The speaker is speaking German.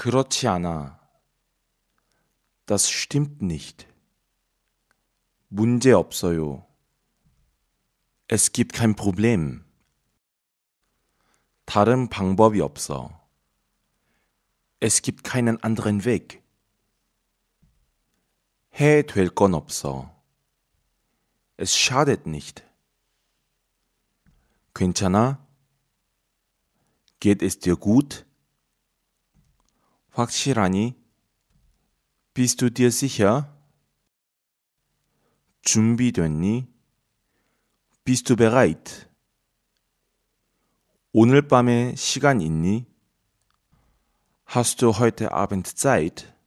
그렇지 않아. Das stimmt nicht. 문제 없어요. Es gibt kein Problem. 다른 방법이 없어. Es gibt keinen anderen Weg. 해 될 건 없어. Es schadet nicht. 괜찮아? Geht es dir gut? 확실하니? Bist du dir sicher? 준비됐니? Bist du bereit? 오늘 밤에 시간 있니? Hast du heute Abend Zeit?